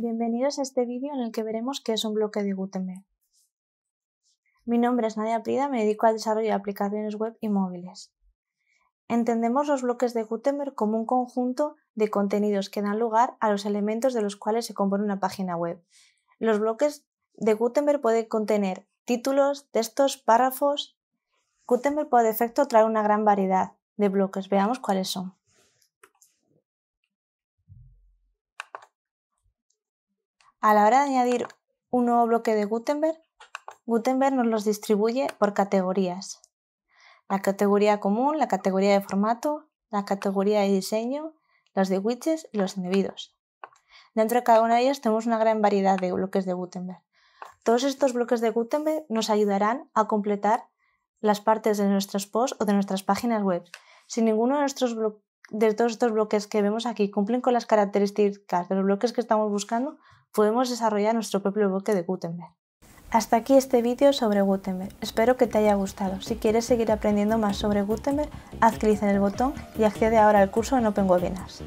Bienvenidos a este vídeo en el que veremos qué es un bloque de Gutenberg. Mi nombre es Nadia Prida, me dedico al desarrollo de aplicaciones web y móviles. Entendemos los bloques de Gutenberg como un conjunto de contenidos que dan lugar a los elementos de los cuales se compone una página web. Los bloques de Gutenberg pueden contener títulos, textos, párrafos. Gutenberg por defecto trae una gran variedad de bloques, veamos cuáles son. A la hora de añadir un nuevo bloque de Gutenberg, Gutenberg nos los distribuye por categorías. La categoría común, la categoría de formato, la categoría de diseño, los de widgets y los individuos. Dentro de cada una de ellas tenemos una gran variedad de bloques de Gutenberg. Todos estos bloques de Gutenberg nos ayudarán a completar las partes de nuestros posts o de nuestras páginas web. Sin ninguno de nuestros bloques de todos estos bloques que vemos aquí cumplen con las características de los bloques que estamos buscando, podemos desarrollar nuestro propio bloque de Gutenberg. Hasta aquí este vídeo sobre Gutenberg. Espero que te haya gustado. Si quieres seguir aprendiendo más sobre Gutenberg, haz clic en el botón y accede ahora al curso en Open Webinars.